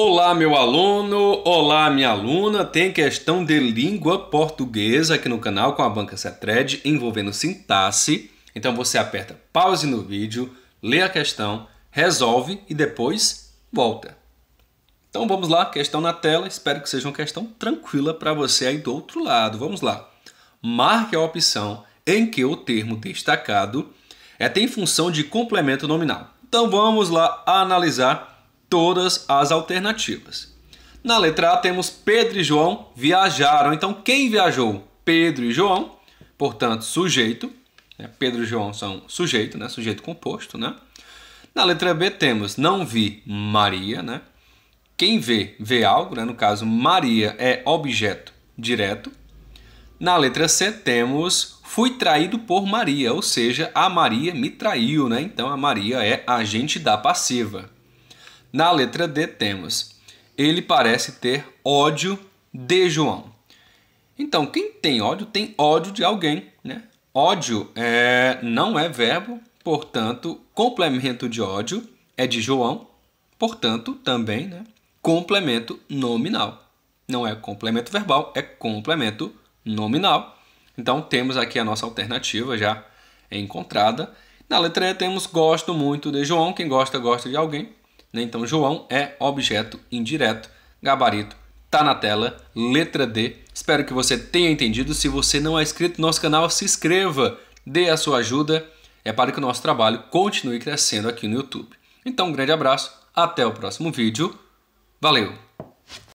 Olá, meu aluno! Olá, minha aluna! Tem questão de língua portuguesa aqui no canal com a banca Cetred envolvendo sintaxe. Então você aperta pause no vídeo, lê a questão, resolve e depois volta. Então vamos lá, questão na tela. Espero que seja uma questão tranquila para você aí do outro lado. Vamos lá. Marque a opção em que o termo destacado é tem função de complemento nominal. Então vamos lá analisar todas as alternativas. Na letra A temos Pedro e João viajaram. Então, quem viajou? Pedro e João, portanto, sujeito. Né? Pedro e João são sujeito, né? sujeito composto. Né? Na letra B temos não vi Maria. Né? Quem vê, vê algo. Né? No caso, Maria é objeto direto. Na letra C temos fui traído por Maria, ou seja, a Maria me traiu. Né? Então, a Maria é agente da passiva. Na letra D temos: Ele parece ter ódio de João. Então, quem tem ódio tem ódio de alguém, né? Ódio é, não é verbo, portanto, complemento de ódio é de João, portanto, também, né? Complemento nominal. Não é complemento verbal, é complemento nominal. Então, temos aqui a nossa alternativa já encontrada. Na letra E temos gosto muito de João, quem gosta, gosta de alguém. Né? Então, João é objeto indireto, gabarito, tá na tela, letra D. Espero que você tenha entendido. Se você não é inscrito no nosso canal, se inscreva, dê a sua ajuda. É para que o nosso trabalho continue crescendo aqui no YouTube. Então, um grande abraço, até o próximo vídeo. Valeu!